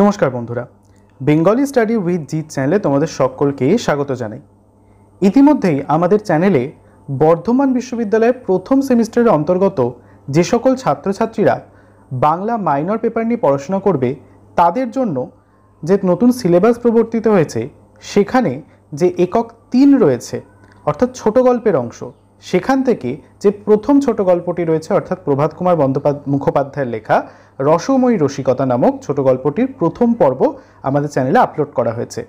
নমস্কার বন্ধুরা Bengali study with Jeet চ্যানেলে তোমাদের সকলকে স্বাগত জানাই ইতিমধ্যেই আমাদের চ্যানেলে বর্ধমান বিশ্ববিদ্যালয়ের প্রথম সেমিস্টারের অন্তর্গত যে সকল ছাত্রছাত্রীরা বাংলা মাইনর পেপার নিয়ে পড়াশোনা করবে তাদের জন্য যে নতুন সিলেবাস প্রবর্তিত হয়েছে সেখানে যে একক তিন রয়েছে অর্থাৎ ছোট গল্পের অংশ সেখান থেকে যে প্রথম ছোট গল্পটি রয়েছে অর্থাৎ প্রভাত কুমার বন্দ্যোপাধ্যায় মুখোপাধ্যায়ের লেখা রসময়ী রসিকতা নামক ছোট গল্পটির প্রথম পর্ব আমাদের চ্যানেলে আপলোড করা হয়েছে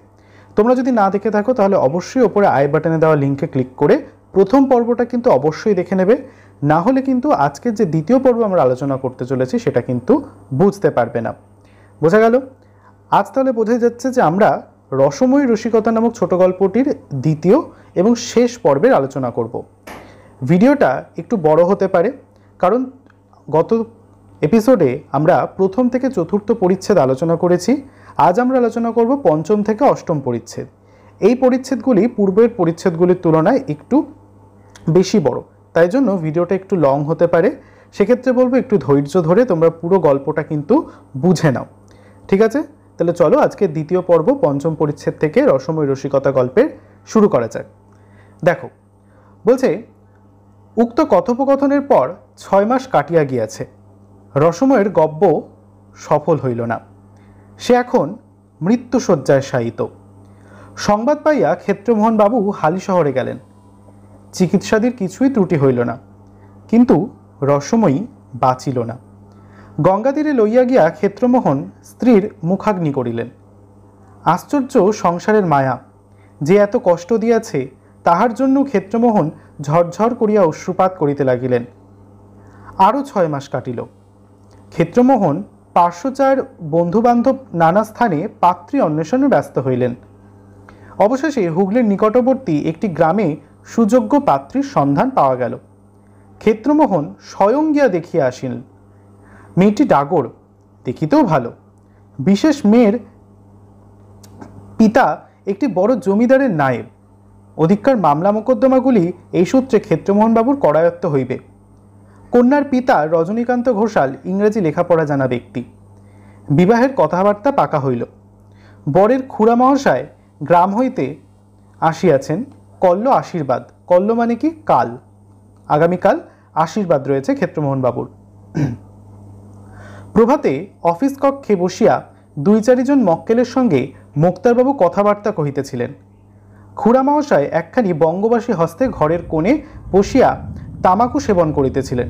তোমরা যদি না দেখে থাকো তাহলে অবশ্যই ওপরে আই বাটনে দেওয়া লিঙ্কে ক্লিক করে প্রথম পর্বটা কিন্তু অবশ্যই দেখে নেবে না হলে কিন্তু আজকের যে দ্বিতীয় পর্ব আমরা আলোচনা করতে চলেছি সেটা কিন্তু বুঝতে পারবে না বোঝা গেল আজ তাহলে বোঝাই যাচ্ছে যে আমরা রসময়ী রসিকতা নামক ছোট গল্পটির দ্বিতীয় এবং শেষ পর্বের আলোচনা করব ভিডিওটা একটু বড় হতে পারে কারণ গত এপিসোডে আমরা প্রথম থেকে চতুর্থ পরিচ্ছেদ আলোচনা করেছি আজ আমরা আলোচনা করব পঞ্চম থেকে অষ্টম পরিচ্ছেদ এই পরিচ্ছেদগুলি পূর্বের পরিচ্ছেদগুলির তুলনায় একটু বেশি বড় তাই জন্য ভিডিওটা একটু লং হতে পারে সেক্ষেত্রে বলবো একটু ধৈর্য ধরে তোমরা পুরো গল্পটা কিন্তু বুঝে নাও ঠিক আছে তাহলে চলো আজকে দ্বিতীয় পর্ব পঞ্চম পরিচ্ছেদ থেকে রসময় রসিকতা গল্পের শুরু করা যাক দেখো বলছে উক্ত কথোপকথনের পর ছয় মাস কাটিয়া গিয়াছে রসময়ের গব্য সফল হইল না সে এখন মৃত্যুশয্যায় শায়িত সংবাদ পাইয়া ক্ষেত্রমোহনবাবু হালি শহরে গেলেন চিকিৎসাদের কিছুই ত্রুটি হইল না কিন্তু রসময়ী বাঁচিল না গঙ্গাতীরে লইয়া গিয়া ক্ষেত্রমোহন স্ত্রীর মুখাগ্নি করিলেন আশ্চর্য সংসারের মায়া যে এত কষ্ট দিয়াছে তাহার জন্য ক্ষেত্রমোহন ঝরঝর করিয়া অশ্রুপাত করিতে লাগিলেন আরও ছয় মাস কাটিল ক্ষেত্রমোহন পার্শ্বচার বন্ধুবান্ধব নানা স্থানে পাত্রী অন্বেষণে ব্যস্ত হইলেন অবশেষে হুগলির নিকটবর্তী একটি গ্রামে সুযোগ্য পাত্রীর সন্ধান পাওয়া গেল ক্ষেত্রমোহন স্বয়ং গিয়া দেখিয়া আসিল মেয়েটি ডাগর দেখিতেও ভালো বিশেষ মেয়ের পিতা একটি বড় জমিদারের নায়েব অধিককার মামলা মোকদ্দমাগুলি এই সূত্রে ক্ষেত্রমোহনবাবুর করায়ত্ত হইবে কন্যার পিতা রজনীকান্ত ঘোষাল ইংরেজি লেখাপড়া জানা ব্যক্তি বিবাহের কথাবার্তা পাকা হইল বরের খুড়া মহাশয় গ্রাম হইতে আসিয়াছেন কল্ল আশীর্বাদ কল্ল মানে কি কাল আগামীকাল আশীর্বাদ রয়েছে ক্ষেত্রমোহনবাবুর প্রভাতে অফিস কক্ষে বসিয়া দুই চারিজন মক্কেলের সঙ্গে মুক্তারবাবু কথাবার্তা কহিতেছিলেন খুড়া মহাশয় একখানি বঙ্গবাসী হস্তে ঘরের কোণে বসিয়া তামাকু সেবন করিতেছিলেন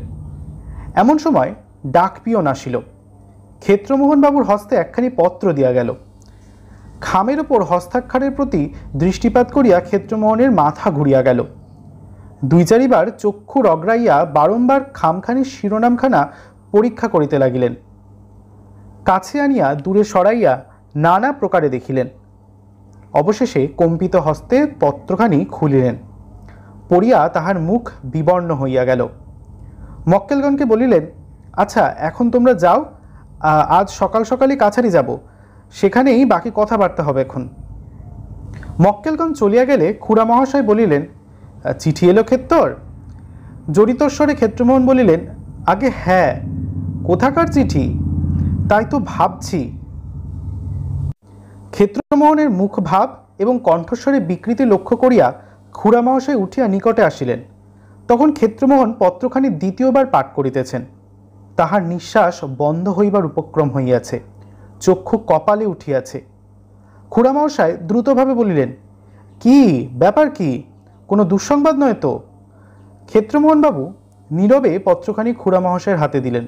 এমন সময় ডাক পিয়ন আসিল ক্ষেত্রমোহনবাবুর হস্তে একখানি পত্র দিয়া গেল খামের ওপর হস্তাক্ষরের প্রতি দৃষ্টিপাত করিয়া ক্ষেত্রমোহনের মাথা ঘুরিয়া গেল দুই চারিবার চক্ষু রগড়াইয়া বারংবার খামখানির শিরোনামখানা পরীক্ষা করিতে লাগিলেন কাছে আনিয়া দূরে সরাইয়া নানা প্রকারে দেখিলেন অবশেষে কম্পিত হস্তে পত্রখানি খুলিলেন পড়িয়া তাহার মুখ বিবর্ণ হইয়া গেল মক্কেলগণকে বলিলেন আচ্ছা এখন তোমরা যাও আজ সকাল সকালই কাছারি যাব সেখানেই বাকি কথাবার্তা হবে এখন মক্কেলগণ চলিয়া গেলে খুড়া মহাশয় বলিলেন চিঠি এলো ক্ষেত্তর জড়িতস্বরে ক্ষেত্রমোহন বলিলেন আগে হ্যাঁ কোথাকার চিঠি তাই তো ভাবছি ক্ষেত্রমোহনের মুখভাব এবং কণ্ঠস্বরে বিকৃতি লক্ষ্য করিয়া খুড়া মহাশয় উঠিয়া নিকটে আসিলেন তখন ক্ষেত্রমোহন পত্রখানি দ্বিতীয়বার পাঠ করিতেছেন তাহার নিঃশ্বাস বন্ধ হইবার উপক্রম হইয়াছে চক্ষু কপালে উঠিয়াছে খুড়ামশায় দ্রুতভাবে বলিলেন কি ব্যাপার কি কোনো দুঃসংবাদ নয় তো ক্ষেত্রমোহনবাবু নীরবে পত্রখানি খুড়ামহাশয়ের হাতে দিলেন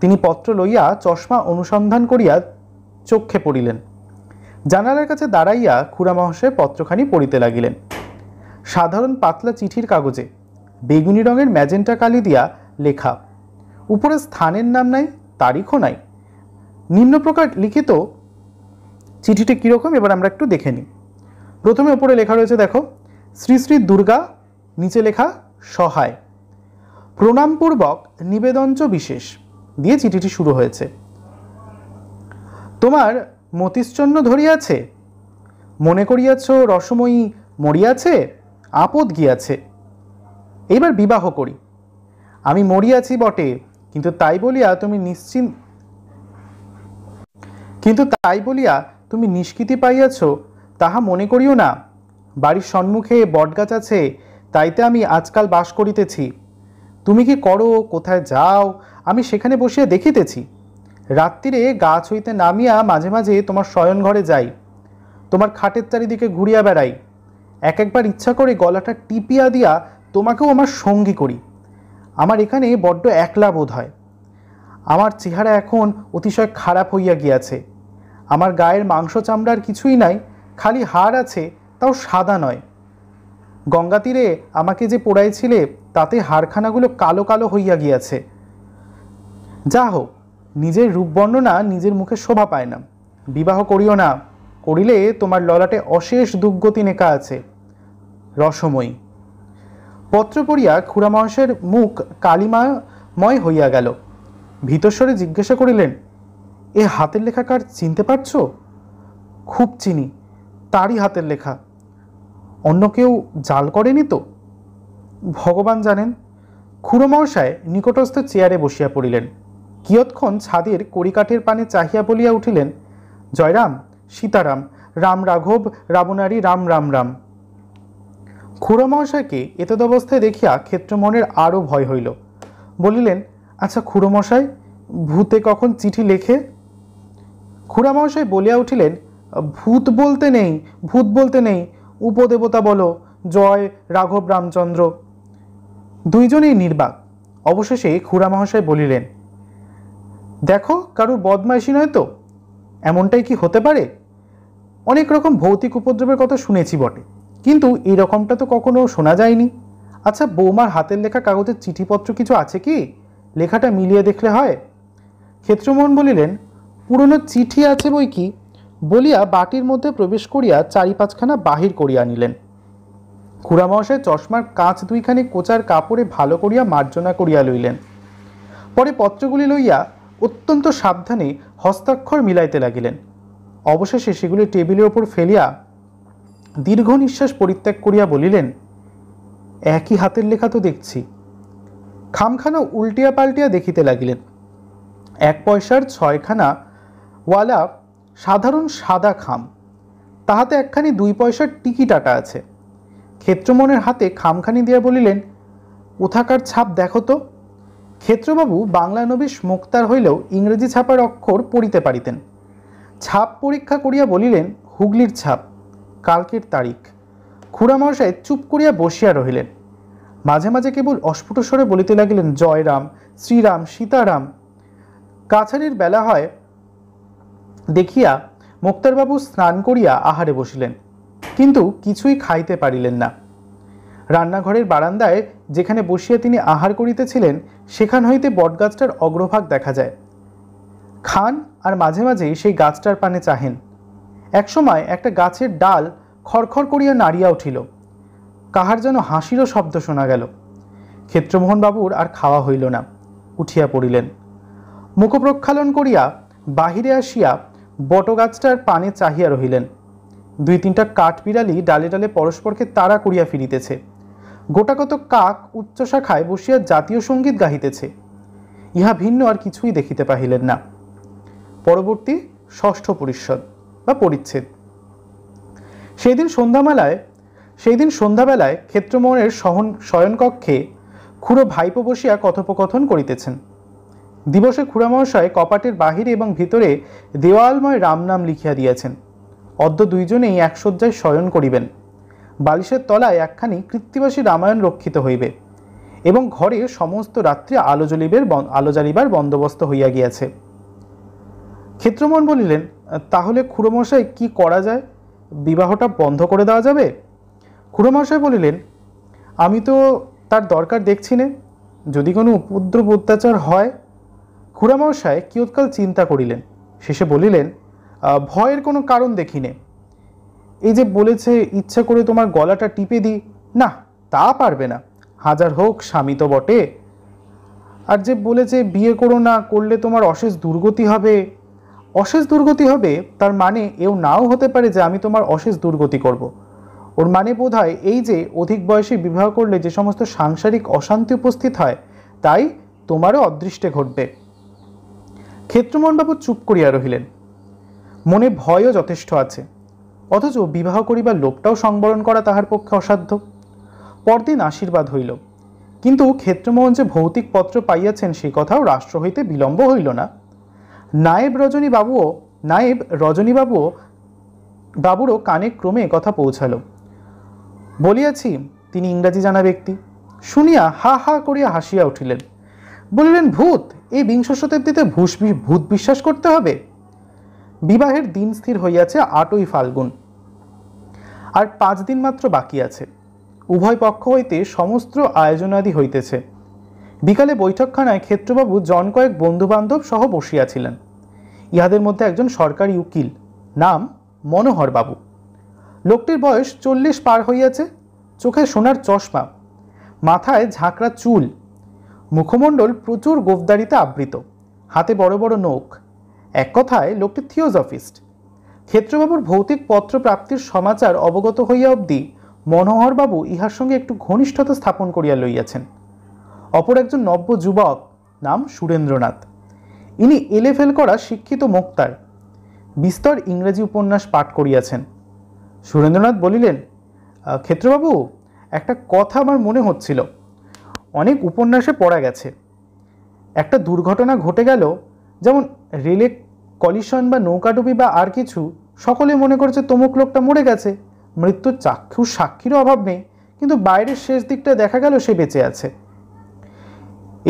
তিনি পত্র লইয়া চশমা অনুসন্ধান করিয়া চক্ষে পড়িলেন জানালার কাছে দাঁড়াইয়া খুড়ামহাশয় পত্রখানি পড়িতে লাগিলেন সাধারণ পাতলা চিঠির কাগজে বেগুনি রঙের ম্যাজেন্টা কালি দিয়া লেখা উপরে স্থানের নাম নাই তারিখও নাই নিম্ন প্রকার লিখিত চিঠিটি কীরকম এবার আমরা একটু দেখে নিই প্রথমে ওপরে লেখা রয়েছে দেখো শ্রী শ্রী দুর্গা নিচে লেখা সহায় প্রণামপূর্বক নিবেদঞ্চ বিশেষ দিয়ে চিঠিটি শুরু হয়েছে তোমার মতিশ্চন্ন ধরিয়াছে মনে করিয়াছ রসময়ী মরিয়াছে আপদ গিয়াছে এইবার বিবাহ করি আমি মরিয়াছি বটে কিন্তু তাই বলিয়া তুমি নিশ্চিন্ত কিন্তু তাই বলিয়া তুমি নিষ্কৃতি পাইয়াছ তাহা মনে করিও না বাড়ির সম্মুখে বটগাছ আছে তাইতে আমি আজকাল বাস করিতেছি তুমি কি করো কোথায় যাও আমি সেখানে বসিয়া দেখিতেছি রাত্রিরে গাছ হইতে নামিয়া মাঝে মাঝে তোমার শয়নঘরে যাই তোমার খাটের চারিদিকে ঘুরিয়া বেড়াই এক একবার ইচ্ছা করে গলাটা টিপিয়া দিয়া তোমাকেও আমার সঙ্গী করি আমার এখানে বড্ড একলা বোধ হয় আমার চেহারা এখন অতিশয় খারাপ হইয়া গিয়াছে আমার গায়ের মাংস চামড়ার কিছুই নাই খালি হাড় আছে তাও সাদা নয় গঙ্গা তীরে আমাকে যে পোড়াইছিলে তাতে হাড়খানাগুলো কালো কালো হইয়া গিয়াছে যা হোক নিজের রূপবর্ণনা নিজের মুখে শোভা পায় না বিবাহ করিও না করিলে তোমার ললাটে অশেষ দুর্গতি নেকা আছে রসময়ী পত্র পড়িয়া খুড়ামহাশয়ের মুখ কালিমাময় হইয়া গেল ভীতস্বরে জিজ্ঞাসা করিলেন এ হাতের লেখা কার চিনতে পারছ খুব চিনি তারই হাতের লেখা অন্য কেউ জাল করেনি তো ভগবান জানেন খুড়োমশায় নিকটস্থ চেয়ারে বসিয়া পড়িলেন কিয়ৎক্ষণ ছাদের কড়িকাঠের পানে চাহিয়া বলিয়া উঠিলেন জয়রাম সীতারাম রাম রাঘব রাবণারী রাম রাম রাম খুড়োমশাইকে এতদ অবস্থায় দেখিয়া ক্ষেত্রমনের আরও ভয় হইল বলিলেন আচ্ছা খুড়োমশাই ভূতে কখন চিঠি লেখে খুড়ামশাই বলিয়া উঠিলেন ভূত বলতে নেই ভূত বলতে নেই উপদেবতা বলো জয় রাঘব রামচন্দ্র দুইজনেই নির্বাক অবশেষে খুড়ামহাশয় বলিলেন দেখো কারুর বদমাইশি নয় তো এমনটাই কি হতে পারে অনেক রকম ভৌতিক উপদ্রবের কথা শুনেছি বটে কিন্তু এরকমটা তো কখনো শোনা যায়নি আচ্ছা বৌমার হাতের লেখা কাগজের চিঠিপত্র কিছু আছে কি লেখাটা মিলিয়ে দেখলে হয় ক্ষেত্রমোহন বলিলেন পুরনো চিঠি আছে বই কি বলিয়া বাটির মধ্যে প্রবেশ করিয়া চারি পাঁচখানা বাহির করিয়া নিলেন খুড়ামহাশয় চশমার কাঁচ দুইখানি কোচার কাপড়ে ভালো করিয়া মার্জনা করিয়া লইলেন পরে পত্রগুলি লইয়া অত্যন্ত সাবধানে হস্তাক্ষর মিলাইতে লাগিলেন অবশেষে সেগুলি টেবিলের ওপর ফেলিয়া দীর্ঘ নিঃশ্বাস পরিত্যাগ করিয়া বলিলেন একই হাতের লেখা তো দেখছি খামখানা উল্টিয়া পাল্টিয়া দেখিতে লাগিলেন এক পয়সার ছয়খানা ওয়ালা সাধারণ সাদা খাম তাহাতে একখানি দুই পয়সার টিকিট আটা আছে ক্ষেত্রমনের হাতে খামখানি দিয়া বলিলেন কোথাকার ছাপ দেখো তো ক্ষেত্রবাবু বাংলা নবিশ মুক্তার হইলেও ইংরেজি ছাপার অক্ষর পড়িতে পারিতেন ছাপ পরীক্ষা করিয়া বলিলেন হুগলির ছাপ কালকের তারিখ খুড়ামশায় চুপ করিয়া বসিয়া রহিলেন মাঝে মাঝে কেবল অস্ফুট স্বরে বলিতে লাগিলেন জয়রাম শ্রীরাম সীতারাম কাছারির বেলা হয় দেখিয়া মোক্তারবাবু স্নান করিয়া আহারে বসিলেন কিন্তু কিছুই খাইতে পারিলেন না রান্নাঘরের বারান্দায় যেখানে বসিয়া তিনি আহার করিতেছিলেন সেখান হইতে বটগাছটার অগ্রভাগ দেখা যায় খান আর মাঝে মাঝেই সেই গাছটার পানে চাহেন একসময় একটা গাছের ডাল খড়খড় করিয়া নাড়িয়া উঠিল কাহার যেন হাসিরও শব্দ শোনা গেল ক্ষেত্রমোহনবাবুর আর খাওয়া হইল না উঠিয়া পড়িলেন মুখপ্রক্ষালন করিয়া বাহিরে আসিয়া বটগাছটার পানে চাহিয়া রহিলেন দুই তিনটা কাঠ বিড়ালি ডালে ডালে পরস্পরকে তাড়া করিয়া ফিরিতেছে গোটাকত কাক উচ্চ শাখায় বসিয়া জাতীয় সঙ্গীত গাহিতেছে ইহা ভিন্ন আর কিছুই দেখিতে পাহিলেন না পরবর্তী ষষ্ঠ পরিষদ বা পরিচ্ছেদ সেই দিন সন্ধ্যামেলায় সেই দিন সন্ধ্যাবেলায় ক্ষেত্রমোহনের সহন শয়নকক্ষে খুড়ো ভাইপো বসিয়া কথোপকথন করিতেছেন দিবসে খুড়ামহাশয় কপাটের বাহিরে এবং ভিতরে দেওয়ালময় রামনাম লিখিয়া দিয়েছেন অদ্য দুইজনেই একসজ্জায় শয়ন করিবেন বালিশের তলায় একখানি কৃত্তিবাসী রামায়ণ রক্ষিত হইবে এবং ঘরে সমস্ত রাত্রি আলো জ্বলিবের আলো জ্বালিবার বন্দোবস্ত হইয়া গিয়াছে ক্ষেত্রমোহন বলিলেন তাহলে খুড়োমশাই কি করা যায় বিবাহটা বন্ধ করে দেওয়া যাবে খুড়োমশাই বলিলেন আমি তো তার দরকার দেখছি না যদি কোনো উপদ্রব অত্যাচার হয় খুড়ামশায় কিয়ৎকাল চিন্তা করিলেন শেষে বলিলেন ভয়ের কোনো কারণ দেখি নে এই যে বলেছে ইচ্ছা করে তোমার গলাটা টিপে দিই না তা পারবে না হাজার হোক স্বামী তো বটে আর যে বলেছে বিয়ে করো না করলে তোমার অশেষ দুর্গতি হবে অশেষ দুর্গতি হবে তার মানে এও নাও হতে পারে যে আমি তোমার অশেষ দুর্গতি করব। ওর মানে বোধ হয় এই যে অধিক বয়সে বিবাহ করলে যে সমস্ত সাংসারিক অশান্তি উপস্থিত হয় তাই তোমারও অদৃষ্টে ঘটবে ক্ষেত্রমণবাবু চুপ করিয়া রহিলেন মনে ভয়ও যথেষ্ট আছে অথচ বিবাহ করিবার লোকটাও সংবরণ করা তাহার পক্ষে অসাধ্য পরদিন আশীর্বাদ হইল কিন্তু ক্ষেত্রমোহন যে ভৌতিক পত্র পাইয়াছেন সে কথাও রাষ্ট্র হইতে বিলম্ব হইল না নায়েব রজনীবাবুও নায়েব রজনীবাবুও বাবুরও কানে ক্রমে কথা পৌঁছালো বলিয়াছি তিনি ইংরাজি জানা ব্যক্তি শুনিয়া হা হা করিয়া হাসিয়া উঠিলেন বলিলেন ভূত এই বিংশ শতাব্দীতে ভূষ ভূত বিশ্বাস করতে হবে বিবাহের দিন স্থির হইয়াছে আটই ফাল্গুন আর পাঁচ দিন মাত্র বাকি আছে উভয় পক্ষ হইতে সমস্ত আয়োজনাদি হইতেছে বিকালে বৈঠকখানায় ক্ষেত্রবাবু জন কয়েক বন্ধুবান্ধব সহ বসিয়াছিলেন ইহাদের মধ্যে একজন সরকারি উকিল নাম মনোহরবাবু লোকটির বয়স চল্লিশ পার হইয়াছে চোখে সোনার চশমা মাথায় ঝাঁকড়া চুল মুখমণ্ডল প্রচুর গোফদারিতে আবৃত হাতে বড় বড় নৌক এক কথায় লোকটি থিওজফিস্ট ক্ষেত্রবাবুর ভৌতিক পত্র প্রাপ্তির সমাচার অবগত হইয়া অবধি মনোহরবাবু ইহার সঙ্গে একটু ঘনিষ্ঠতা স্থাপন করিয়া লইয়াছেন অপর একজন নব্য যুবক নাম সুরেন্দ্রনাথ ইনি এলেফেল করা শিক্ষিত মোক্তার বিস্তর ইংরেজি উপন্যাস পাঠ করিয়াছেন সুরেন্দ্রনাথ বলিলেন ক্ষেত্রবাবু একটা কথা আমার মনে হচ্ছিল অনেক উপন্যাসে পড়া গেছে একটা দুর্ঘটনা ঘটে গেল যেমন রেলে কলিশন বা নৌকাডুবি বা আর কিছু সকলে মনে করছে তমুক লোকটা মরে গেছে মৃত্যুর চাক্ষুষ সাক্ষীরও অভাব নেই কিন্তু বাইরের শেষ দিকটা দেখা গেল সে বেঁচে আছে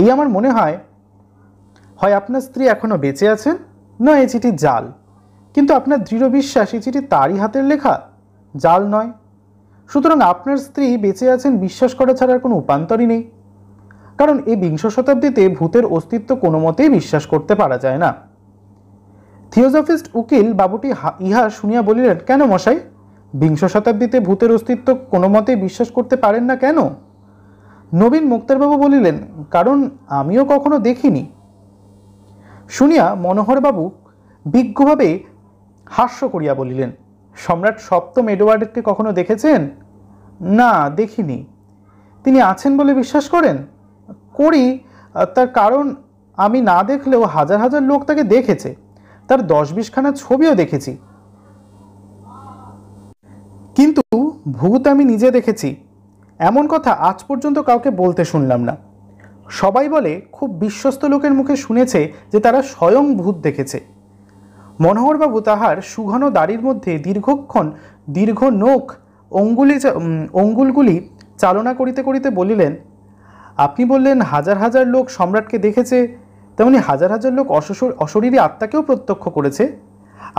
এই আমার মনে হয় হয় আপনার স্ত্রী এখনও বেঁচে আছেন না এই চিঠি জাল কিন্তু আপনার দৃঢ় বিশ্বাস এই চিঠি তারই হাতের লেখা জাল নয় সুতরাং আপনার স্ত্রী বেঁচে আছেন বিশ্বাস করা ছাড়া কোনো উপান্তরই নেই কারণ এই বিংশ শতাব্দীতে ভূতের অস্তিত্ব কোনো মতেই বিশ্বাস করতে পারা যায় না থিওজফিস্ট উকিল বাবুটি ইহা শুনিয়া বলিলেন কেন মশাই বিংশ শতাব্দীতে ভূতের অস্তিত্ব কোনো মতেই বিশ্বাস করতে পারেন না কেন নবীন মুক্তারবাবু বলিলেন কারণ আমিও কখনো দেখিনি শুনিয়া মনোহরবাবু বিজ্ঞভাবে হাস্য করিয়া বলিলেন সম্রাট সপ্তম এডওয়ার্ডকে কখনো দেখেছেন না দেখিনি তিনি আছেন বলে বিশ্বাস করেন করি তার কারণ আমি না দেখলেও হাজার হাজার লোক তাকে দেখেছে তার দশ বিশখানা ছবিও দেখেছি কিন্তু ভূত আমি নিজে দেখেছি এমন কথা আজ পর্যন্ত কাউকে বলতে শুনলাম না সবাই বলে খুব বিশ্বস্ত লোকের মুখে শুনেছে যে তারা স্বয়ং ভূত দেখেছে মনোহরবাবু তাহার সুঘন দাড়ির মধ্যে দীর্ঘক্ষণ দীর্ঘ নোখ অঙ্গুলি অঙ্গুলগুলি চালনা করিতে করিতে বলিলেন আপনি বললেন হাজার হাজার লোক সম্রাটকে দেখেছে তেমনি মানে হাজার হাজার লোক অশর অশরীরী আত্মাকেও প্রত্যক্ষ করেছে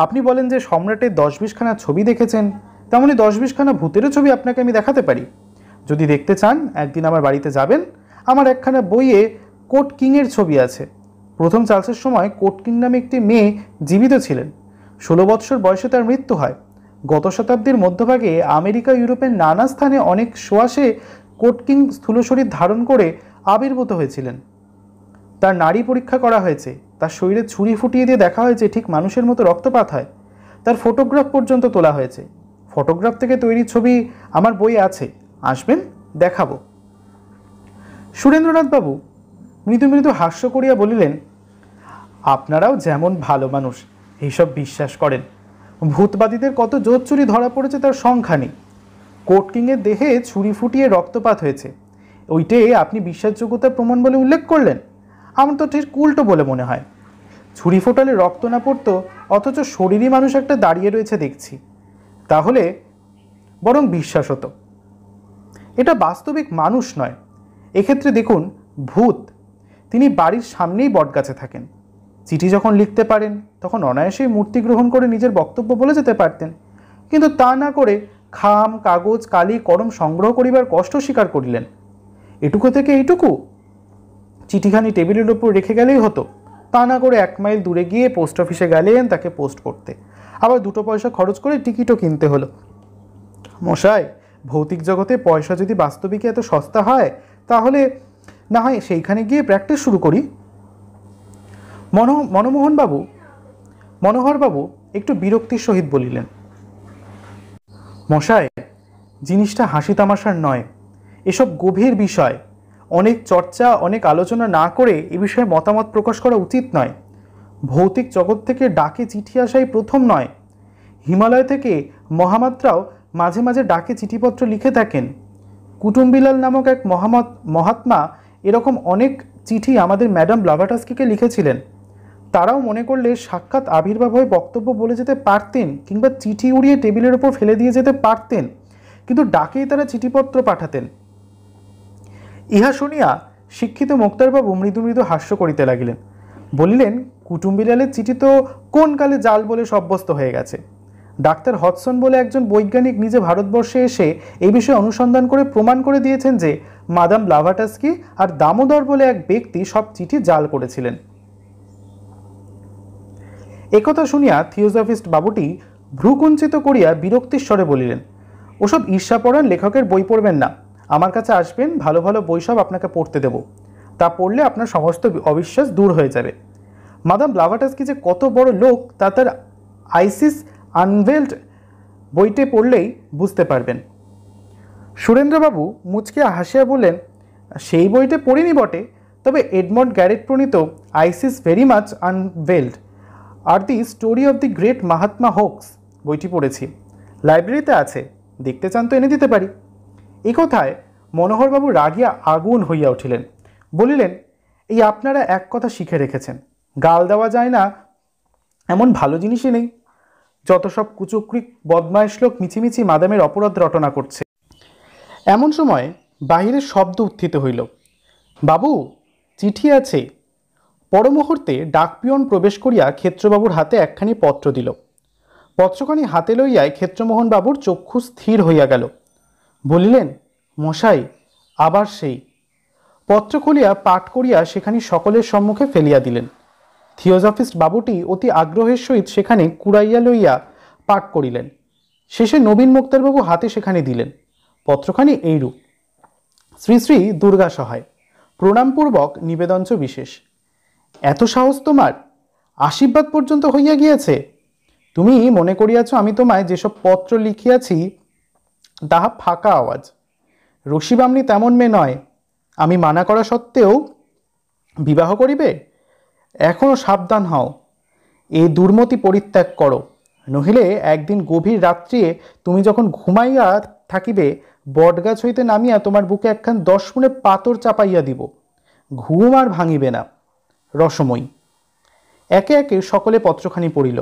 আপনি বলেন যে সম্রাটের দশ বিশখানা ছবি দেখেছেন তেমনি মানে দশ বিশখানা ভূতেরও ছবি আপনাকে আমি দেখাতে পারি যদি দেখতে চান একদিন আমার বাড়িতে যাবেন আমার একখানা বইয়ে কোট কিংয়ের ছবি আছে প্রথম চার্লসের সময় কোট কিং নামে একটি মেয়ে জীবিত ছিলেন ষোলো বৎসর বয়সে তার মৃত্যু হয় গত শতাব্দীর মধ্যভাগে আমেরিকা ইউরোপের নানা স্থানে অনেক কোট কিং স্থূল শরীর ধারণ করে আবির্ভূত হয়েছিলেন তার নারী পরীক্ষা করা হয়েছে তার শরীরে ছুরি ফুটিয়ে দিয়ে দেখা হয়েছে ঠিক মানুষের মতো রক্তপাত হয় তার ফটোগ্রাফ পর্যন্ত তোলা হয়েছে ফটোগ্রাফ থেকে তৈরি ছবি আমার বই আছে আসবেন দেখাবো সুরেন্দ্রনাথবাবু মৃদু মৃদু হাস্য করিয়া বলিলেন আপনারাও যেমন ভালো মানুষ এইসব বিশ্বাস করেন ভূতবাদীদের কত চুরি ধরা পড়েছে তার সংখ্যা নেই কোটকিংয়ের দেহে ছুরি ফুটিয়ে রক্তপাত হয়েছে ওইটে আপনি বিশ্বাসযোগ্যতার প্রমাণ বলে উল্লেখ করলেন আমার তো ঠিক উল্টো বলে মনে হয় ছুরি ফোটালে রক্ত না পড়তো অথচ শরীরই মানুষ একটা দাঁড়িয়ে রয়েছে দেখছি তাহলে বরং বিশ্বাস হতো এটা বাস্তবিক মানুষ নয় এক্ষেত্রে দেখুন ভূত তিনি বাড়ির সামনেই বটগাছে থাকেন চিঠি যখন লিখতে পারেন তখন অনায়াসেই মূর্তি গ্রহণ করে নিজের বক্তব্য বলে যেতে পারতেন কিন্তু তা না করে খাম কাগজ কালি করম সংগ্রহ করিবার কষ্ট স্বীকার করিলেন এটুকু থেকে এইটুকু চিঠিখানি টেবিলের ওপর রেখে গেলেই হতো তা না করে এক মাইল দূরে গিয়ে পোস্ট অফিসে গেলেন তাকে পোস্ট করতে আবার দুটো পয়সা খরচ করে টিকিটও কিনতে হলো মশাই ভৌতিক জগতে পয়সা যদি বাস্তবিকে এত সস্তা হয় তাহলে না হয় সেইখানে গিয়ে প্র্যাকটিস শুরু করি মন মনমোহনবাবু মনোহরবাবু একটু বিরক্তির সহিত বলিলেন মশায় জিনিসটা হাসি তামাশার নয় এসব গভীর বিষয় অনেক চর্চা অনেক আলোচনা না করে এ বিষয়ে মতামত প্রকাশ করা উচিত নয় ভৌতিক জগৎ থেকে ডাকে চিঠি আসাই প্রথম নয় হিমালয় থেকে মহামাত্রাও মাঝে মাঝে ডাকে চিঠিপত্র লিখে থাকেন কুটুম্বিলাল নামক এক মহামত মহাত্মা এরকম অনেক চিঠি আমাদের ম্যাডাম ব্লাভাটাস্কিকে লিখেছিলেন তারাও মনে করলে সাক্ষাৎ আবির্ভাব হয়ে বক্তব্য বলে যেতে পারতেন কিংবা চিঠি উড়িয়ে টেবিলের ওপর ফেলে দিয়ে যেতে পারতেন কিন্তু ডাকেই তারা চিঠিপত্র পাঠাতেন ইহা শুনিয়া শিক্ষিত মুক্তারবাবু মৃদু মৃদু হাস্য করিতে লাগিলেন বলিলেন কুটুম্বিলালের চিঠি তো কোন কালে জাল বলে সাব্যস্ত হয়ে গেছে ডাক্তার হটসন বলে একজন বৈজ্ঞানিক নিজে ভারতবর্ষে এসে এই বিষয়ে অনুসন্ধান করে প্রমাণ করে দিয়েছেন যে মাদাম লাভাটাসকি আর দামোদর বলে এক ব্যক্তি সব চিঠি জাল করেছিলেন একথা শুনিয়া থিওজফিস্ট বাবুটি ভ্রুকুঞ্চিত করিয়া বিরক্তিস্বরে বলিলেন ওসব ঈর্ষাপরায়ণ লেখকের বই পড়বেন না আমার কাছে আসবেন ভালো ভালো বই সব আপনাকে পড়তে দেব তা পড়লে আপনার সমস্ত অবিশ্বাস দূর হয়ে যাবে মাদাম ব্লাভাটাসকি যে কত বড় লোক তা তার আইসিস আনভেলড বইটি পড়লেই বুঝতে পারবেন সুরেন্দ্রবাবু মুচকে হাসিয়া বললেন সেই বইটি পড়িনি বটে তবে এডমন্ড গ্যারেট প্রণীত Isis very much unveiled or the story of the great Mahatma hoax বইটি পড়েছি লাইব্রেরিতে আছে দেখতে চান তো এনে দিতে পারি এ কথায় মনোহরবাবু রাগিয়া আগুন হইয়া উঠিলেন বলিলেন এই আপনারা এক কথা শিখে রেখেছেন গাল দেওয়া যায় না এমন ভালো জিনিসই নেই যত সব কুচুকরি বদমাইশ লোক মিছিমিছি মাদামের অপরাধ রটনা করছে এমন সময় বাহিরের শব্দ উত্থিত হইল বাবু চিঠি আছে পরমুহূর্তে ডাকপিয়ন প্রবেশ করিয়া ক্ষেত্রবাবুর হাতে একখানি পত্র দিল পত্রখানি হাতে লইয়াই ক্ষেত্রমোহনবাবুর চক্ষু স্থির হইয়া গেল বলিলেন মশাই আবার সেই পত্র খুলিয়া পাঠ করিয়া সেখানে সকলের সম্মুখে ফেলিয়া দিলেন থিওজফিস্ট বাবুটি অতি আগ্রহের সহিত সেখানে কুড়াইয়া লইয়া পাক করিলেন শেষে নবীন মুক্তারবাবু হাতে সেখানে দিলেন পত্রখানি এইরূপ শ্রী শ্রী দুর্গা সহায় প্রণামপূর্বক নিবেদঞ্চ বিশেষ এত সাহস তোমার আশীর্বাদ পর্যন্ত হইয়া গিয়াছে তুমি মনে করিয়াছ আমি তোমায় যেসব পত্র লিখিয়াছি তাহা ফাঁকা আওয়াজ রশিবামনি তেমন মেয়ে নয় আমি মানা করা সত্ত্বেও বিবাহ করিবে এখনও সাবধান হও এই দুর্মতি পরিত্যাগ করো নহিলে একদিন গভীর রাত্রিয়ে তুমি যখন ঘুমাইয়া থাকিবে বটগাছ হইতে নামিয়া তোমার বুকে একখান দশ মনে পাথর চাপাইয়া দিব ঘুম আর ভাঙিবে না রসময়ী একে একে সকলে পত্রখানি পড়িল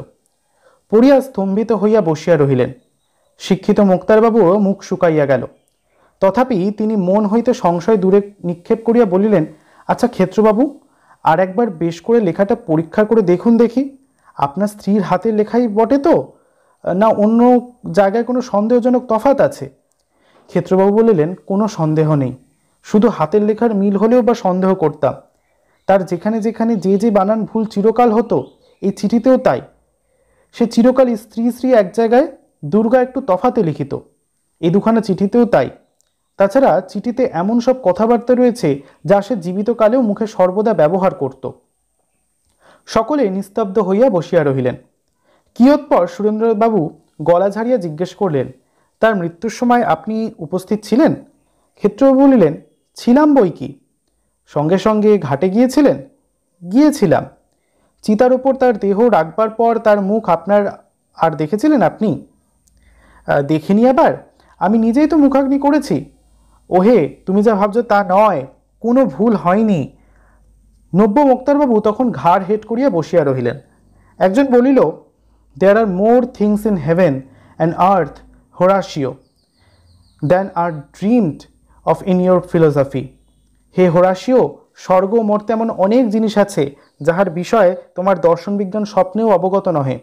পড়িয়া স্তম্ভিত হইয়া বসিয়া রহিলেন শিক্ষিত মুক্তারবাবুও মুখ শুকাইয়া গেল তথাপি তিনি মন হইতে সংশয় দূরে নিক্ষেপ করিয়া বলিলেন আচ্ছা ক্ষেত্রবাবু আর একবার বেশ করে লেখাটা পরীক্ষা করে দেখুন দেখি আপনার স্ত্রীর হাতের লেখাই বটে তো না অন্য জায়গায় কোনো সন্দেহজনক তফাত আছে ক্ষেত্রবাবু বলিলেন কোনো সন্দেহ নেই শুধু হাতের লেখার মিল হলেও বা সন্দেহ করতাম তার যেখানে যেখানে যে যে বানান ভুল চিরকাল হতো এই চিঠিতেও তাই সে চিরকাল স্ত্রী স্ত্রী এক জায়গায় দুর্গা একটু তফাতে লিখিত এই দুখানা চিঠিতেও তাই তাছাড়া চিঠিতে এমন সব কথাবার্তা রয়েছে যা সে জীবিতকালেও মুখে সর্বদা ব্যবহার করত সকলে নিস্তব্ধ হইয়া বসিয়া রহিলেন কিয়ৎপর সুরেন্দ্রবাবু গলা ঝাড়িয়া জিজ্ঞেস করলেন তার মৃত্যুর সময় আপনি উপস্থিত ছিলেন ক্ষেত্র বলিলেন ছিলাম বই কি সঙ্গে সঙ্গে ঘাটে গিয়েছিলেন গিয়েছিলাম চিতার ওপর তার দেহ রাখবার পর তার মুখ আপনার আর দেখেছিলেন আপনি দেখিনি আবার আমি নিজেই তো মুখাগ্নি করেছি ওহে তুমি যা ভাবছো তা নয় কোনো ভুল হয়নি নব্য মোক্তারবাবু তখন ঘাড় হেট করিয়া বসিয়া রহিলেন একজন বলিল there are more things in heaven and earth Horatio than are dreamed of in your philosophy হে হোরাশিও স্বর্গ মোর তেমন অনেক জিনিস আছে যাহার বিষয়ে তোমার দর্শন বিজ্ঞান স্বপ্নেও অবগত নহে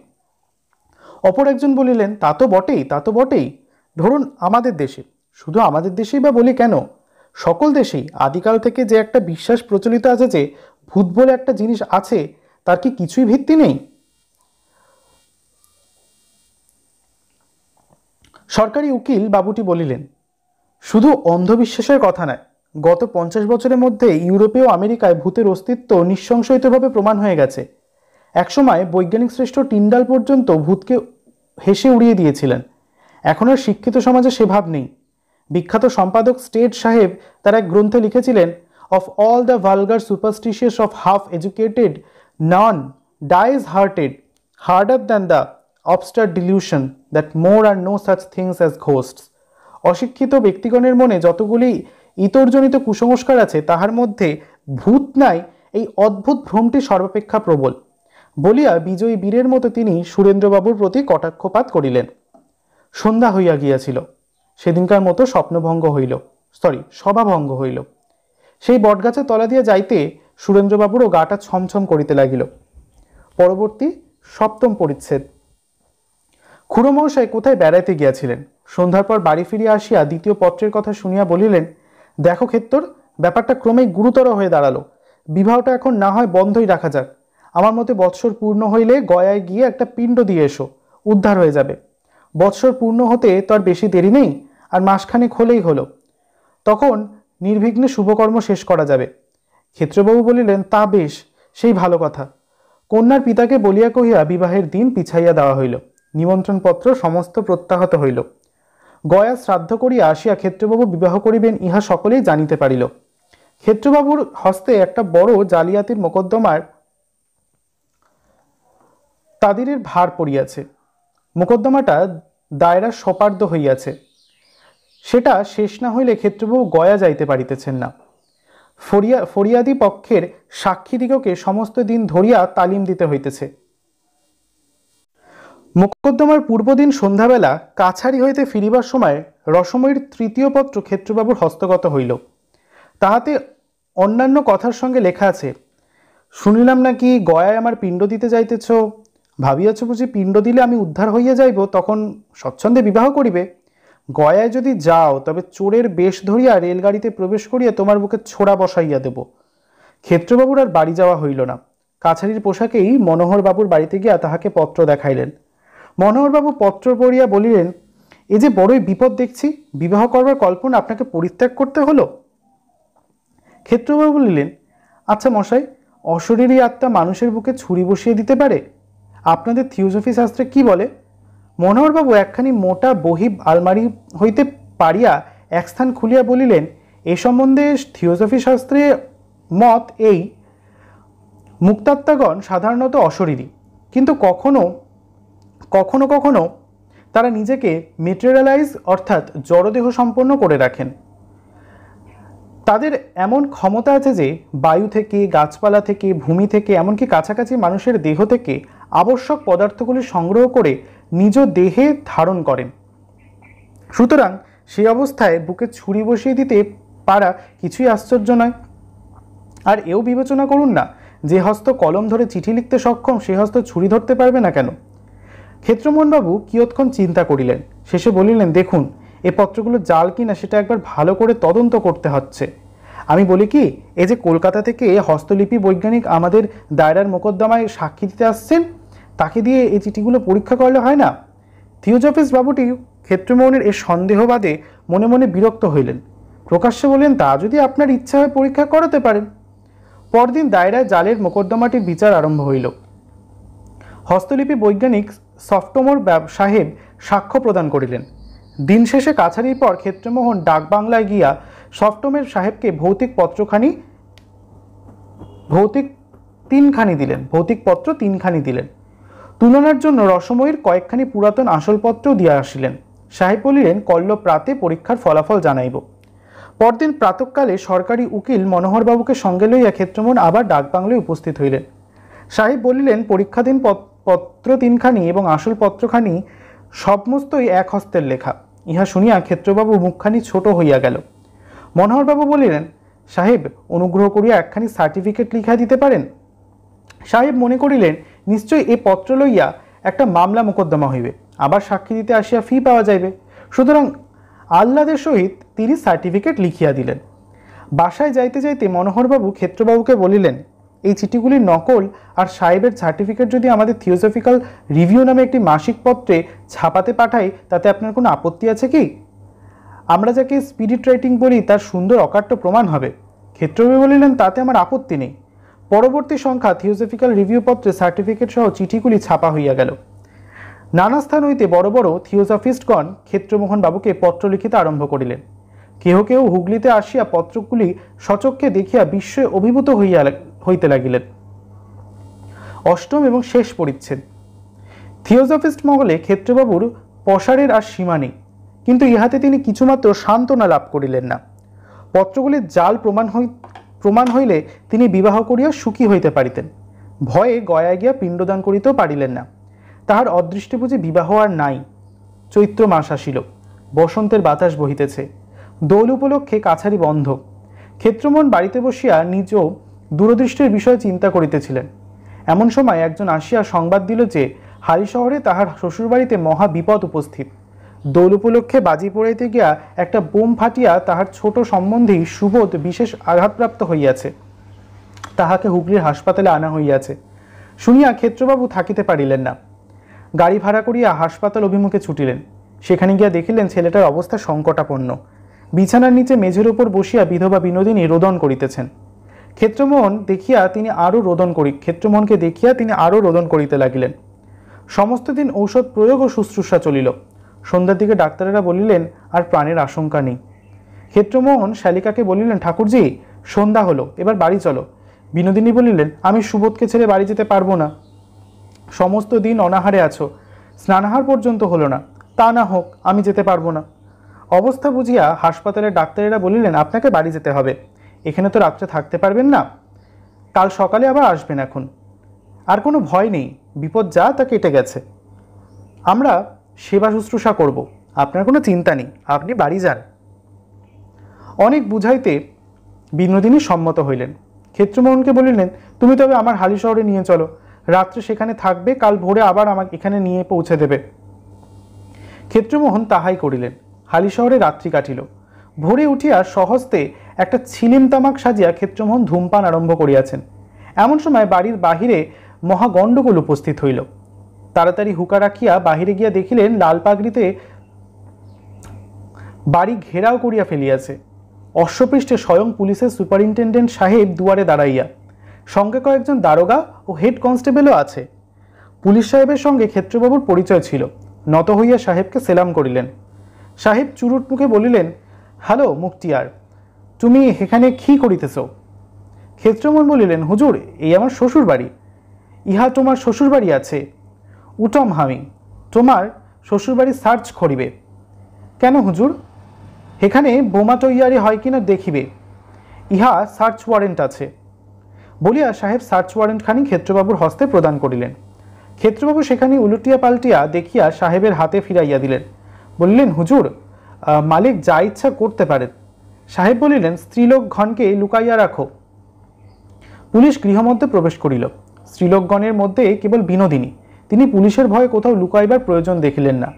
অপর একজন বলিলেন তা তো বটেই তা তো বটেই ধরুন আমাদের দেশে শুধু আমাদের দেশেই বা বলি কেন সকল দেশেই আদিকাল থেকে যে একটা বিশ্বাস প্রচলিত আছে যে ভূত বলে একটা জিনিস আছে তার কি কিছুই ভিত্তি নেই সরকারি উকিল বাবুটি বলিলেন শুধু অন্ধবিশ্বাসের কথা নয় গত পঞ্চাশ বছরের মধ্যে ইউরোপে ও আমেরিকায় ভূতের অস্তিত্ব নিঃসংশয়িতভাবে প্রমাণ হয়ে গেছে একসময় বৈজ্ঞানিক শ্রেষ্ঠ টিন্ডাল পর্যন্ত ভূতকে হেসে উড়িয়ে দিয়েছিলেন এখন আর শিক্ষিত সমাজে সে ভাব নেই বিখ্যাত সম্পাদক স্টেট সাহেব তার এক গ্রন্থে লিখেছিলেন of all the vulgar superstitious of half educated none dies hearted harder than the absurd delusion that more are no such things as ghosts অশিক্ষিত ব্যক্তিগণের মনে যতগুলি ইতরজনিত কুসংস্কার আছে তাহার মধ্যে ভূত নাই এই অদ্ভুত ভ্রমটি সর্বাপেক্ষা প্রবল বলিয়া বিজয়ী বীরের মতো তিনি সুরেন্দ্রবাবুর প্রতি কটাক্ষপাত করিলেন সন্ধ্যা হইয়া গিয়াছিল সেদিনকার মতো স্বপ্নভঙ্গ হইল সরি সভাভঙ্গ হইল সেই বটগাছের তলা দিয়ে যাইতে সুরেন্দ্রবাবুরও গাটা ছমছম করিতে লাগিল পরবর্তী সপ্তম পরিচ্ছেদ খুড়োমহাশয় কোথায় বেড়াইতে গিয়াছিলেন সন্ধ্যার পর বাড়ি ফিরিয়া আসিয়া দ্বিতীয় পত্রের কথা শুনিয়া বলিলেন দেখো ক্ষেত্তর ব্যাপারটা ক্রমেই গুরুতর হয়ে দাঁড়ালো বিবাহটা এখন না হয় বন্ধই রাখা যাক আমার মতে বৎসর পূর্ণ হইলে গয়ায় গিয়ে একটা পিণ্ড দিয়ে এসো উদ্ধার হয়ে যাবে বৎসর পূর্ণ হতে তো আর বেশি দেরি নেই আর মাসখানেক হলেই হলো তখন নির্বিঘ্নে শুভকর্ম শেষ করা যাবে ক্ষেত্রবাবু বলিলেন তা বেশ সেই ভালো কথা কন্যার পিতাকে বলিয়া কহিয়া বিবাহের দিন পিছাইয়া দেওয়া হইল নিমন্ত্রণপত্র সমস্ত প্রত্যাহত হইল গয়া শ্রাদ্ধ করিয়া আসিয়া ক্ষেত্রবাবু বিবাহ করিবেন ইহা সকলেই জানিতে পারিল ক্ষেত্রবাবুর হস্তে একটা বড় জালিয়াতির মোকদ্দমার তাদের ভার পড়িয়াছে মোকদ্দমাটা দায়রা সপার্দ হইয়াছে সেটা শেষ না হইলে ক্ষেত্রবাবু গয়া যাইতে পারিতেছেন না ফরিয়া ফরিয়াদি পক্ষের সাক্ষীদিগকে সমস্ত দিন ধরিয়া তালিম দিতে হইতেছে মোকদ্দমার পূর্বদিন সন্ধ্যাবেলা কাছারি হইতে ফিরিবার সময় রসময়ীর তৃতীয় পত্র ক্ষেত্রবাবুর হস্তগত হইল তাহাতে অন্যান্য কথার সঙ্গে লেখা আছে শুনিলাম নাকি গয়ায় আমার পিণ্ড দিতে যাইতেছ ভাবিয়াছ বুঝি পিণ্ড দিলে আমি উদ্ধার হইয়া যাইব তখন স্বচ্ছন্দে বিবাহ করিবে গয়ায় যদি যাও তবে চোরের বেশ ধরিয়া রেলগাড়িতে প্রবেশ করিয়া তোমার বুকে ছোড়া বসাইয়া দেব ক্ষেত্রবাবুর আর বাড়ি যাওয়া হইল না কাছারির পোশাকেই মনোহরবাবুর বাড়িতে গিয়া তাহাকে পত্র দেখাইলেন মনোহরবাবু পত্র পড়িয়া বলিলেন এ যে বড়ই বিপদ দেখছি বিবাহ করবার কল্পনা আপনাকে পরিত্যাগ করতে হলো ক্ষেত্রবাবু বলিলেন আচ্ছা মশাই অশরীরী আত্মা মানুষের বুকে ছুরি বসিয়ে দিতে পারে আপনাদের থিওসফি শাস্ত্রে কি বলে মনোহরবাবু একখানি মোটা বহিব আলমারি হইতে পারিয়া এক স্থান খুলিয়া বলিলেন এ সম্বন্ধে থিওসফি শাস্ত্রে মত এই মুক্তাত্মাগণ সাধারণত অশরীরী কিন্তু কখনো কখনো কখনো তারা নিজেকে মেটেরিয়ালাইজ অর্থাৎ জড়দেহ সম্পন্ন করে রাখেন তাদের এমন ক্ষমতা আছে যে বায়ু থেকে গাছপালা থেকে ভূমি থেকে এমনকি কাছাকাছি মানুষের দেহ থেকে আবশ্যক পদার্থগুলি সংগ্রহ করে নিজ দেহে ধারণ করেন সুতরাং সেই অবস্থায় বুকে ছুরি বসিয়ে দিতে পারা কিছুই আশ্চর্য নয় আর এও বিবেচনা করুন না যে হস্ত কলম ধরে চিঠি লিখতে সক্ষম সে হস্ত ছুরি ধরতে পারবে না কেন ক্ষেত্রমোহনবাবু কিয়ৎক্ষণ চিন্তা করিলেন শেষে বলিলেন দেখুন এ পত্রগুলো জাল কিনা সেটা একবার ভালো করে তদন্ত করতে হচ্ছে আমি বলি কি এ যে কলকাতা থেকে হস্তলিপি বৈজ্ঞানিক আমাদের দায়রার মোকদ্দমায় সাক্ষী দিতে আসছেন তাকে দিয়ে এই চিঠিগুলো পরীক্ষা করলে হয় না থিওজফিস বাবুটি ক্ষেত্রমোহনের এ সন্দেহবাদে মনে মনে বিরক্ত হইলেন প্রকাশ্যে বললেন তা যদি আপনার ইচ্ছা হয় পরীক্ষা করাতে পারেন পরদিন দায়রায় জালের মোকদ্দমাটির বিচার আরম্ভ হইল হস্তলিপি বৈজ্ঞানিক সফটমোর সাহেব সাক্ষ্য প্রদান করিলেন দিন শেষে কাছারির পর ক্ষেত্রমোহন ডাকবাংলায় গিয়া সফটমের সাহেবকে ভৌতিক পত্রখানি ভৌতিক তিনখানি দিলেন ভৌতিক পত্র তিনখানি দিলেন তুলনার জন্য রসময়ীর কয়েকখানি পুরাতন আসলপত্রও দিয়া আসিলেন সাহেব বলিলেন কল্ল প্রাতে পরীক্ষার ফলাফল জানাইব পরদিন প্রাতকালে সরকারি উকিল মনোহরবাবুকে সঙ্গে লইয়া ক্ষেত্রমন আবার ডাকবাংলায় উপস্থিত হইলেন সাহেব বলিলেন পরীক্ষাধীন পত্র তিনখানি এবং আসল পত্রখানি সমস্তই এক হস্তের লেখা ইহা শুনিয়া ক্ষেত্রবাবু মুখখানি ছোট হইয়া গেল মনোহরবাবু বলিলেন সাহেব অনুগ্রহ করিয়া একখানি সার্টিফিকেট লিখা দিতে পারেন সাহেব মনে করিলেন নিশ্চয়ই এ পত্র লইয়া একটা মামলা মোকদ্দমা হইবে আবার সাক্ষী দিতে আসিয়া ফি পাওয়া যাইবে সুতরাং আহ্লাদের সহিত তিনি সার্টিফিকেট লিখিয়া দিলেন বাসায় যাইতে যাইতে মনোহরবাবু ক্ষেত্রবাবুকে বলিলেন এই চিঠিগুলির নকল আর সাহেবের সার্টিফিকেট যদি আমাদের থিওসফিক্যাল রিভিউ নামে একটি মাসিক পত্রে ছাপাতে পাঠাই তাতে আপনার কোনো আপত্তি আছে কি আমরা যাকে স্পিরিট রাইটিং বলি তার সুন্দর অকাট্য প্রমাণ হবে ক্ষেত্রবাবু বলিলেন তাতে আমার আপত্তি নেই পরবর্তী সংখ্যা থিওজফিক্যাল রিভিউ পত্রে সার্টিফিকেট সহ চিঠিগুলি ছাপা হইয়া গেল নানা স্থান হইতে বড় বড় থিওজফিস্টগণ ক্ষেত্রমোহন বাবুকে পত্র লিখিতে আরম্ভ করিলেন কেহ কেহ হুগলিতে আসিয়া পত্রগুলি সচক্ষে দেখিয়া বিস্ময়ে অভিভূত হইয়া হইতে লাগিলেন অষ্টম এবং শেষ পরিচ্ছেদ থিওজফিস্ট মহলে ক্ষেত্রবাবুর পসারের আর সীমা নেই কিন্তু ইহাতে তিনি কিছুমাত্র সান্ত্বনা লাভ করিলেন না পত্রগুলির জাল প্রমাণ প্রমাণ হইলে তিনি বিবাহ করিয়া সুখী হইতে পারিতেন ভয়ে গয়ায় গিয়া পিণ্ডদান করিতেও পারিলেন না তাহার অদৃষ্টে বুঝি বিবাহ আর নাই চৈত্র মাস আসিল বসন্তের বাতাস বহিতেছে দোল উপলক্ষে কাছারি বন্ধ ক্ষেত্রমন বাড়িতে বসিয়া নিজ দূরদৃষ্টির বিষয়ে চিন্তা করিতেছিলেন এমন সময় একজন আসিয়া সংবাদ দিল যে হারি শহরে তাহার শ্বশুরবাড়িতে মহা বিপদ উপস্থিত দোল উপলক্ষে বাজি পড়াইতে গিয়া একটা বোম ফাটিয়া তাহার ছোট সম্বন্ধী সুবোধ বিশেষ আঘাতপ্রাপ্ত হইয়াছে তাহাকে হুগলির হাসপাতালে আনা হইয়াছে শুনিয়া ক্ষেত্রবাবু থাকিতে পারিলেন না গাড়ি ভাড়া করিয়া হাসপাতাল অভিমুখে ছুটিলেন সেখানে গিয়া দেখিলেন ছেলেটার অবস্থা সংকটাপন্ন বিছানার নিচে মেঝের উপর বসিয়া বিধবা বিনোদিনী রোদন করিতেছেন ক্ষেত্রমোহন দেখিয়া তিনি আরও রোদন করি ক্ষেত্রমোহনকে দেখিয়া তিনি আরও রোদন করিতে লাগিলেন সমস্ত দিন ঔষধ প্রয়োগ ও শুশ্রূষা চলিল সন্ধ্যার দিকে ডাক্তারেরা বলিলেন আর প্রাণের আশঙ্কা নেই ক্ষেত্রমোহন শ্যালিকাকে বলিলেন ঠাকুরজি সন্ধ্যা হলো এবার বাড়ি চলো বিনোদিনী বলিলেন আমি সুবোধকে ছেড়ে বাড়ি যেতে পারবো না সমস্ত দিন অনাহারে আছো স্নানাহার পর্যন্ত হলো না তা না হোক আমি যেতে পারবো না অবস্থা বুঝিয়া হাসপাতালের ডাক্তারেরা বলিলেন আপনাকে বাড়ি যেতে হবে এখানে তো রাত্রে থাকতে পারবেন না কাল সকালে আবার আসবেন এখন আর কোনো ভয় নেই বিপদ যা তা কেটে গেছে আমরা সেবা শুশ্রূষা করব আপনার কোনো চিন্তা নেই আপনি বাড়ি যান অনেক বুঝাইতে বিনোদিনী সম্মত হইলেন ক্ষেত্রমোহনকে বলিলেন তুমি তবে আমার হালি শহরে নিয়ে চলো রাত্রে সেখানে থাকবে কাল ভোরে আবার আমাকে এখানে নিয়ে পৌঁছে দেবে ক্ষেত্রমোহন তাহাই করিলেন হালি শহরে রাত্রি কাটিল ভোরে উঠিয়া সহস্তে একটা ছিলিম তামাক সাজিয়া ক্ষেত্রমোহন ধূমপান আরম্ভ করিয়াছেন এমন সময় বাড়ির বাহিরে মহাগণ্ডগোল উপস্থিত হইল তাড়াতাড়ি হুকা রাখিয়া বাহিরে গিয়া দেখিলেন লাল পাগড়িতে বাড়ি ঘেরাও করিয়া ফেলিয়াছে অশ্বপৃষ্ঠে স্বয়ং পুলিশের সুপারিনটেন্ডেন্ট সাহেব দুয়ারে দাঁড়াইয়া সঙ্গে কয়েকজন দারোগা ও হেড কনস্টেবলও আছে পুলিশ সাহেবের সঙ্গে ক্ষেত্রবাবুর পরিচয় ছিল নত হইয়া সাহেবকে সেলাম করিলেন সাহেব চুরুট মুখে বলিলেন হ্যালো মুক্তিয়ার তুমি এখানে কি করিতেছ ক্ষেত্রমন বলিলেন হুজুর এই আমার শ্বশুর বাড়ি ইহা তোমার শ্বশুর বাড়ি আছে উটম হামি তোমার শ্বশুরবাড়ি সার্চ করিবে কেন হুজুর এখানে বোমা তৈয়ারি হয় কিনা দেখিবে ইহা সার্চ ওয়ারেন্ট আছে বলিয়া সাহেব সার্চ ওয়ারেন্টখানি ক্ষেত্রবাবুর হস্তে প্রদান করিলেন ক্ষেত্রবাবু সেখানে উলুটিয়া পাল্টিয়া দেখিয়া সাহেবের হাতে ফিরাইয়া দিলেন বললেন হুজুর মালিক যা ইচ্ছা করতে পারেন সাহেব বলিলেন স্ত্রীলোক ঘনকে লুকাইয়া রাখো পুলিশ গৃহমধ্যে প্রবেশ করিল স্ত্রীলোকগণের মধ্যে কেবল বিনোদিনী তিনি পুলিশের ভয়ে কোথাও লুকাইবার প্রয়োজন দেখিলেন না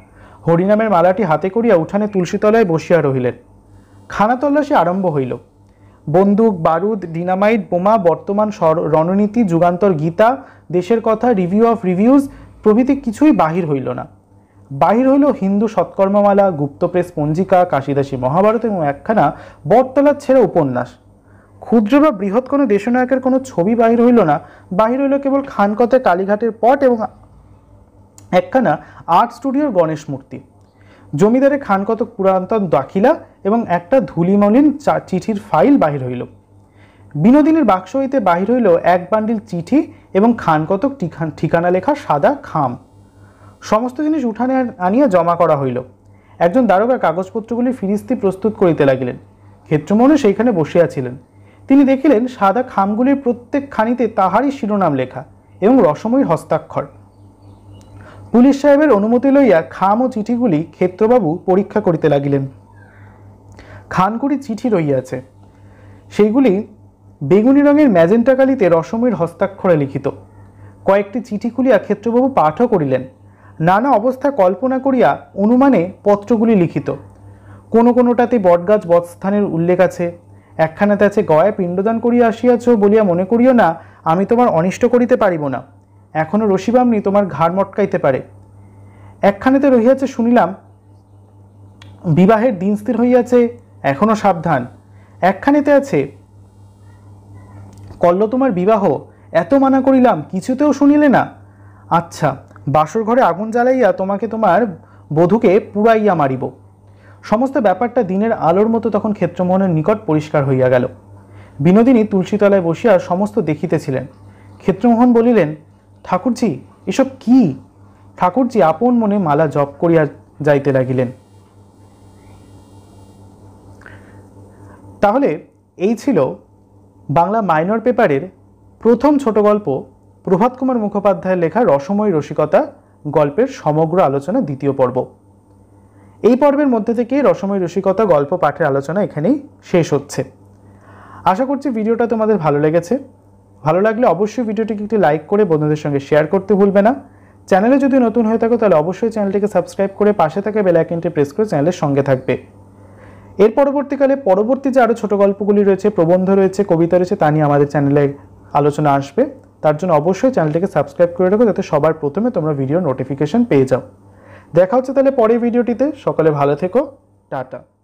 হরিনামের মালাটি হাতে করিয়া উঠানে তুলসীতলায় বসিয়া রহিলেন খানা তল্লাশি আরম্ভ হইল বন্দুক বারুদ ডিনামাইট বোমা বর্তমান রণনীতি যুগান্তর গীতা দেশের কথা রিভিউ অফ রিভিউজ প্রভৃতি কিছুই বাহির হইল না বাহির হইল হিন্দু সৎকর্মমালা গুপ্তপ্রেস পঞ্জিকা কাশিদাসী মহাভারত এবং একখানা বটতলার ছেড়ে উপন্যাস ক্ষুদ্র বা বৃহৎ কোনো দেশনায়কের কোনো ছবি বাহির হইল না বাহির হইল কেবল খানকতে কালীঘাটের পট এবং একখানা আর্ট স্টুডিওর গণেশ মূর্তি জমিদারে খানকতক পুরাতন দাখিলা এবং একটা ধুলিমলিন চিঠির ফাইল বাহির হইল বিনোদিনীর বাক্স হইতে বাহির হইল এক বান্ডিল চিঠি এবং খানকতক ঠিকানা লেখা সাদা খাম সমস্ত জিনিস উঠানে আনিয়া জমা করা হইল একজন দারোগা কাগজপত্রগুলি ফিরিস্তি প্রস্তুত করিতে লাগিলেন ক্ষেত্রমোহনও সেইখানে বসিয়াছিলেন তিনি দেখিলেন সাদা খামগুলির প্রত্যেক খানিতে তাহারই শিরোনাম লেখা এবং রসময়ীর হস্তাক্ষর পুলিশ সাহেবের অনুমতি লইয়া খাম ও চিঠিগুলি ক্ষেত্রবাবু পরীক্ষা করিতে লাগিলেন খানকুড়ি চিঠি রহিয়াছে সেইগুলি বেগুনি রঙের ম্যাজেন্টা কালিতে রসমীর হস্তাক্ষরে লিখিত কয়েকটি চিঠি খুলিয়া ক্ষেত্রবাবু পাঠও করিলেন নানা অবস্থা কল্পনা করিয়া অনুমানে পত্রগুলি লিখিত কোনো কোনোটাতে বটগাছ বৎস্থানের উল্লেখ আছে একখানাতে আছে গয়ায় পিণ্ডদান করিয়া আসিয়াছ বলিয়া মনে করিও না আমি তোমার অনিষ্ট করিতে পারিব না এখনও রশিবামনি তোমার ঘাড় মটকাইতে পারে একখানেতে রহিয়াছে শুনিলাম বিবাহের দিন স্থির হইয়াছে এখনও সাবধান একখানেতে আছে কল্ল তোমার বিবাহ এত মানা করিলাম কিছুতেও শুনিলে না আচ্ছা বাসর ঘরে আগুন জ্বালাইয়া তোমাকে তোমার বধূকে পুড়াইয়া মারিব সমস্ত ব্যাপারটা দিনের আলোর মতো তখন ক্ষেত্রমোহনের নিকট পরিষ্কার হইয়া গেল বিনোদিনী তুলসীতলায় বসিয়া সমস্ত দেখিতেছিলেন ক্ষেত্রমোহন বলিলেন ঠাকুরজি এসব কি ঠাকুরজি আপন মনে মালা জপ করিয়া যাইতে লাগিলেন তাহলে এই ছিল বাংলা মাইনর পেপারের প্রথম ছোট গল্প প্রভাত কুমার মুখোপাধ্যায়ের লেখা রসময় রসিকতা গল্পের সমগ্র আলোচনা দ্বিতীয় পর্ব এই পর্বের মধ্যে থেকে রসময় রসিকতা গল্প পাঠের আলোচনা এখানেই শেষ হচ্ছে আশা করছি ভিডিওটা তোমাদের ভালো লেগেছে ভালো লাগলে অবশ্যই ভিডিওটিকে একটি লাইক করে বন্ধুদের সঙ্গে শেয়ার করতে ভুলবে না চ্যানেলে যদি নতুন হয়ে থাকো তাহলে অবশ্যই চ্যানেলটিকে সাবস্ক্রাইব করে পাশে থাকা বেলাইকনটি প্রেস করে চ্যানেলের সঙ্গে থাকবে এর পরবর্তীকালে পরবর্তী যে আরও ছোটো গল্পগুলি রয়েছে প্রবন্ধ রয়েছে কবিতা রয়েছে তা নিয়ে আমাদের চ্যানেলে আলোচনা আসবে তার জন্য অবশ্যই চ্যানেলটিকে সাবস্ক্রাইব করে রাখো যাতে সবার প্রথমে তোমরা ভিডিও নোটিফিকেশন পেয়ে যাও দেখা হচ্ছে তাহলে পরের ভিডিওটিতে সকলে ভালো থেকো টাটা